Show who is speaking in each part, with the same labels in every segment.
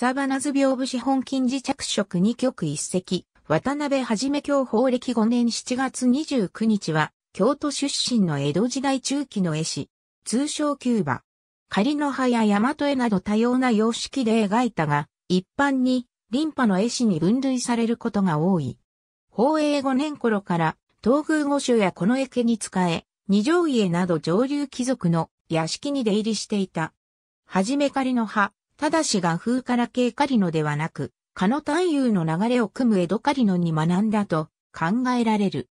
Speaker 1: 草花図屏風資本金寺着色二曲一席、渡辺はじめ教法暦5年7月29日は、京都出身の江戸時代中期の絵師、通称キューバ。仮の葉や大和絵など多様な様式で描いたが、一般に、林パの絵師に分類されることが多い。宝永5年頃から、東宮御所やこの絵家に仕え、二条家など上流貴族の屋敷に出入りしていた。はじめ仮の葉、ただし画風から経カリノではなく、カノ単遊の流れを組む江戸カリノに学んだと考えられる。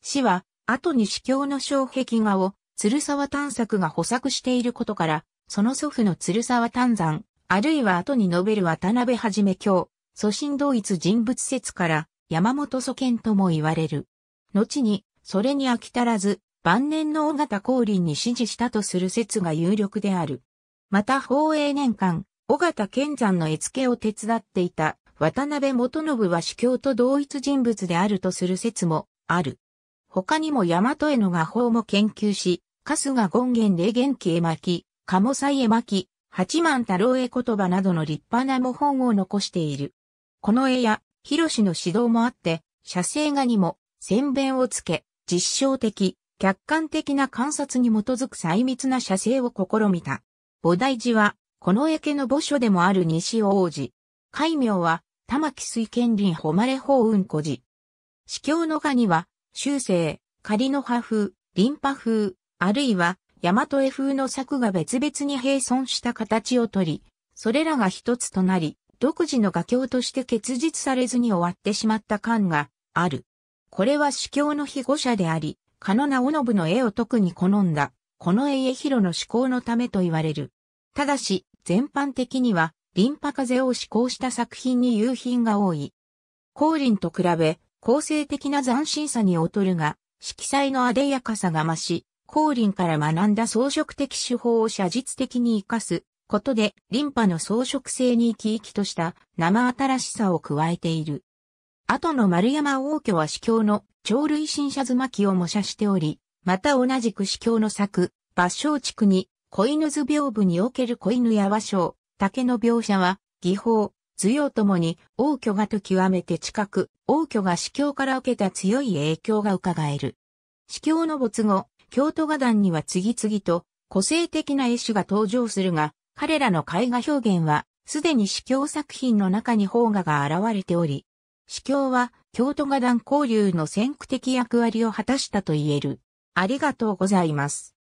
Speaker 1: 死は、後に死教の障壁画を鶴沢探索が補作していることから、その祖父の鶴沢丹山、あるいは後に述べる渡辺はじめ教、祖神同一人物説から山本祖見とも言われる。後に、それに飽き足らず、晩年の大型降臨に指示したとする説が有力である。また、宝永年間、尾形健山の絵付けを手伝っていた渡辺元信は主教と同一人物であるとする説もある。他にも大和絵の画法も研究し、春日権現霊元気絵巻、鴨祭絵巻、八幡太郎絵言葉などの立派な模本を残している。この絵や、広志の指導もあって、写生画にも、宣弁をつけ、実証的、客観的な観察に基づく細密な写生を試みた。菩提寺は、この家の墓所でもある西王子。戒名は、玉木水賢林誉れ法雲古寺。司教の画には、修正、仮の派風、林派風、あるいは、大和絵風の作が別々に並存した形をとり、それらが一つとなり、独自の画境として結実されずに終わってしまった感がある。これは司教の被護者であり、加野直信の絵を特に好んだ、この絵へ広の思考のためと言われる。ただし、全般的には、リンパ風を思考した作品に有品が多い。光林と比べ、構成的な斬新さに劣るが、色彩の艶やかさが増し、光林から学んだ装飾的手法を写実的に活かすことで、リンパの装飾性に生き生きとした生新しさを加えている。後の丸山王居は司教の鳥類新車妻巻を模写しており、また同じく司教の作、抜章地区に子犬図屏風における子犬や和尚、竹の描写は、技法、図用ともに、王居がと極めて近く、王居が司教から受けた強い影響が伺える。司教の没後、京都画壇には次々と、個性的な絵師が登場するが、彼らの絵画表現は、すでに司教作品の中に邦画が現れており、司教は京都画壇交流の先駆的役割を果たしたと言える。ありがとうございます。